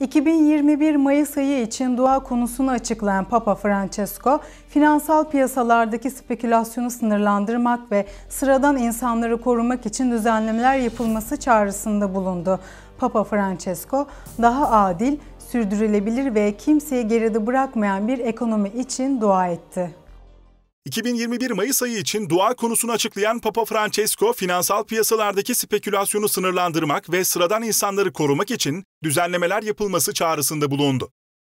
2021 Mayıs ayı için dua konusunu açıklayan Papa Francesco, finansal piyasalardaki spekülasyonu sınırlandırmak ve sıradan insanları korumak için düzenlemeler yapılması çağrısında bulundu. Papa Francesco, daha adil, sürdürülebilir ve kimseyi geride bırakmayan bir ekonomi için dua etti. 2021 Mayıs ayı için dua konusunu açıklayan Papa Francesco, finansal piyasalardaki spekülasyonu sınırlandırmak ve sıradan insanları korumak için düzenlemeler yapılması çağrısında bulundu.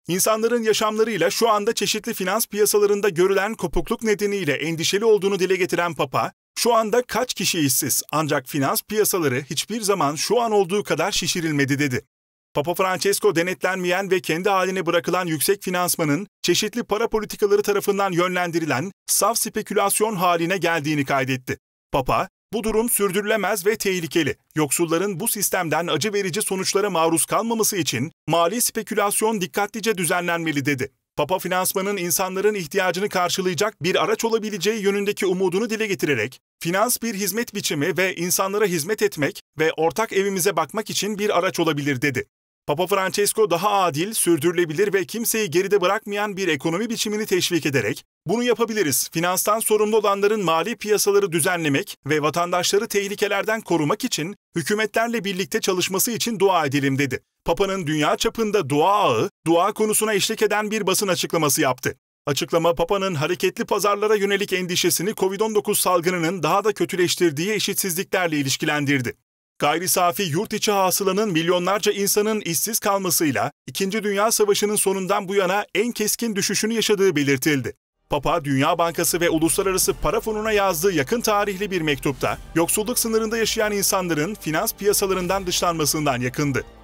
İnsanların yaşamlarıyla şu anda çeşitli finans piyasalarında görülen kopukluk nedeniyle endişeli olduğunu dile getiren Papa, şu anda kaç kişi işsiz ancak finans piyasaları hiçbir zaman şu an olduğu kadar şişirilmedi dedi. Papa Francesco denetlenmeyen ve kendi haline bırakılan yüksek finansmanın çeşitli para politikaları tarafından yönlendirilen saf spekülasyon haline geldiğini kaydetti. Papa, bu durum sürdürülemez ve tehlikeli. Yoksulların bu sistemden acı verici sonuçlara maruz kalmaması için mali spekülasyon dikkatlice düzenlenmeli dedi. Papa finansmanın insanların ihtiyacını karşılayacak bir araç olabileceği yönündeki umudunu dile getirerek, finans bir hizmet biçimi ve insanlara hizmet etmek ve ortak evimize bakmak için bir araç olabilir dedi. Papa Francesco daha adil, sürdürülebilir ve kimseyi geride bırakmayan bir ekonomi biçimini teşvik ederek bunu yapabiliriz. Finanstan sorumlu olanların mali piyasaları düzenlemek ve vatandaşları tehlikelerden korumak için hükümetlerle birlikte çalışması için dua edelim dedi. Papa'nın dünya çapında dua ağı, dua konusuna eşlik eden bir basın açıklaması yaptı. Açıklama Papa'nın hareketli pazarlara yönelik endişesini COVID-19 salgınının daha da kötüleştirdiği eşitsizliklerle ilişkilendirdi. Gayri safi yurt içi hasılanın milyonlarca insanın işsiz kalmasıyla İkinci Dünya Savaşı'nın sonundan bu yana en keskin düşüşünü yaşadığı belirtildi. Papa, Dünya Bankası ve Uluslararası Para Fonu'na yazdığı yakın tarihli bir mektupta, yoksulluk sınırında yaşayan insanların finans piyasalarından dışlanmasından yakındı.